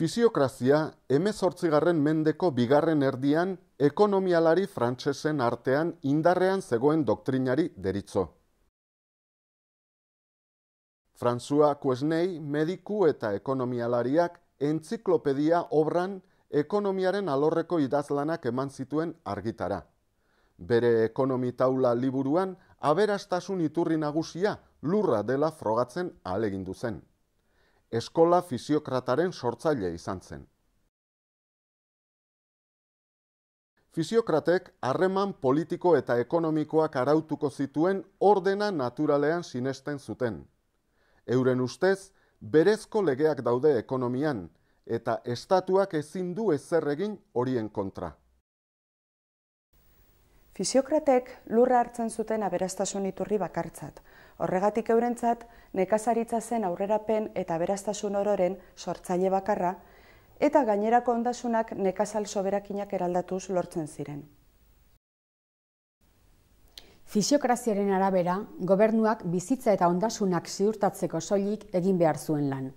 Fisiokrazia, emezortzigarren mendeko bigarren erdian, ekonomialari frantsesen artean indarrean zegoen doktrinari deritzo. Frantzua Kuesnei, mediku eta ekonomialariak, entziklopedia obran ekonomiaren alorreko idazlanak eman zituen argitara. Bere ekonomi taula liburuan, aberastasun iturri nagusia lurra dela frogatzen alegindu zen eskola fisiokrataren sortzaile izan zen. Fisiokratek harreman politiko eta ekonomikoak arautuko zituen ordena naturalean sinesten zuten. Euren ustez, berezko legeak daude ekonomian, eta estatuak ezin du ezer egin horien kontra. Fisiokratek lurra hartzen zuten aberastasun iturri bakartzat, horregatik eurentzat nekazaritza zen aurrerapen eta aberastasun ororen sortzaile bakarra eta gainerako ondasunak nekazal soberakinak eraldatuz lortzen ziren. Fisiokraziaren arabera, gobernuak bizitza eta ondasunak ziurtatzeko soilik egin behar zuen lan.